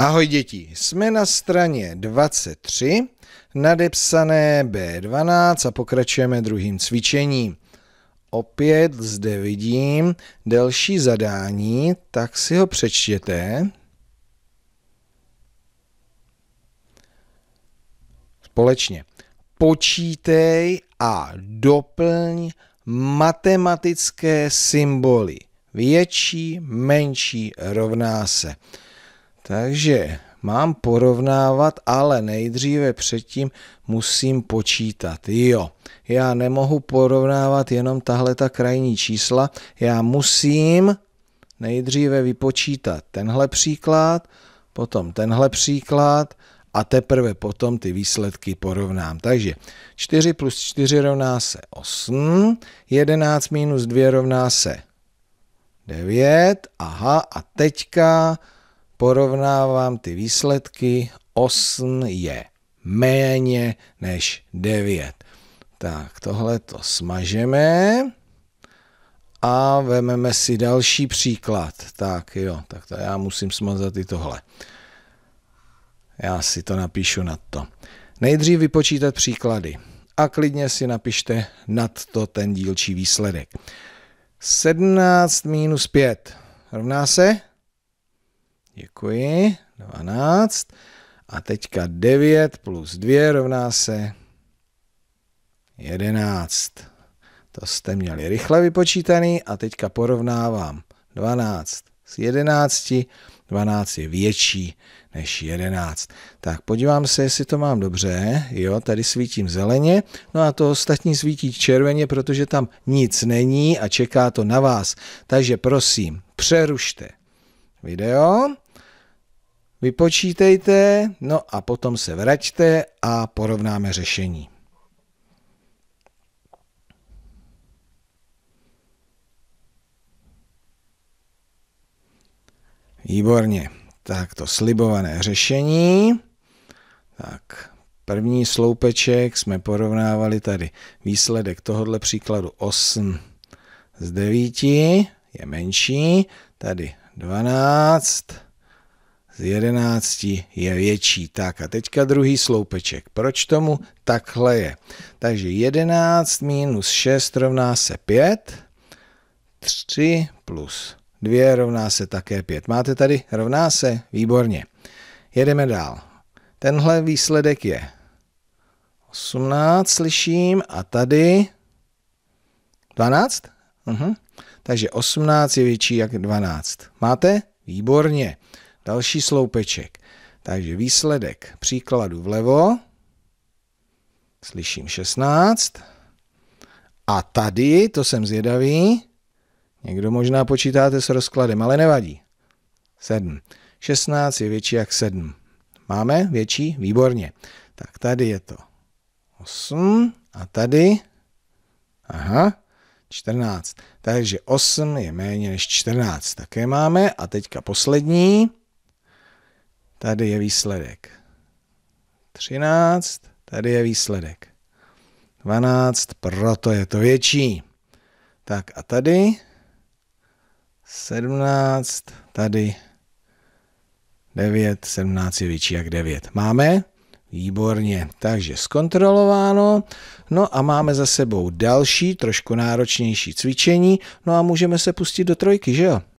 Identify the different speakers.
Speaker 1: Ahoj děti, jsme na straně 23, nadepsané B12 a pokračujeme druhým cvičením. Opět zde vidím delší zadání, tak si ho přečtěte. Společně. Počítej a doplň matematické symboly. Větší, menší rovná se. Takže mám porovnávat, ale nejdříve předtím musím počítat. Jo, já nemohu porovnávat jenom tahle ta krajní čísla, já musím nejdříve vypočítat tenhle příklad, potom tenhle příklad a teprve potom ty výsledky porovnám. Takže 4 plus 4 rovná se 8, 11 minus 2 rovná se 9, aha, a teďka porovnávám ty výsledky, 8 je méně než 9. Tak tohle to smažeme a vememe si další příklad. Tak jo, tak to já musím smazat i tohle. Já si to napíšu nad to. Nejdřív vypočítat příklady a klidně si napište nad to ten dílčí výsledek. 17 minus 5 rovná se Děkuji. 12. A teďka 9 plus 2 rovná se 11. To jste měli rychle vypočítaný a teďka porovnávám 12 s 11. 12 je větší než 11. Tak podívám se, jestli to mám dobře. Jo, tady svítím zeleně, no a to ostatní svítí červeně, protože tam nic není a čeká to na vás. Takže prosím, přerušte video vypočítejte, no a potom se vraťte a porovnáme řešení. Výborně. Tak to slibované řešení. Tak první sloupeček jsme porovnávali tady. Výsledek tohohle příkladu 8 z 9 je menší. Tady 12 z 11 je větší. Tak a teďka druhý sloupeček. Proč tomu takhle je? Takže 11 minus 6 rovná se 5, 3 plus 2 rovná se také 5. Máte tady? Rovná se? Výborně. Jedeme dál. Tenhle výsledek je 18, slyším, a tady 12? -huh. Mhm. Takže 18 je větší jak 12. Máte? Výborně další sloupeček. Takže výsledek příkladu vlevo, slyším 16. A tady, to jsem zvědavý, někdo možná počítáte s rozkladem, ale nevadí. 7. 16 je větší jak 7. Máme větší? Výborně. Tak tady je to 8 a tady, aha, 14. Takže 8 je méně než 14. Také máme a teďka poslední. Tady je výsledek. 13, tady je výsledek. 12, proto je to větší. Tak a tady 17, tady 9, 17 je větší jak 9. Máme? Výborně, takže zkontrolováno. No a máme za sebou další, trošku náročnější cvičení. No a můžeme se pustit do trojky, že jo?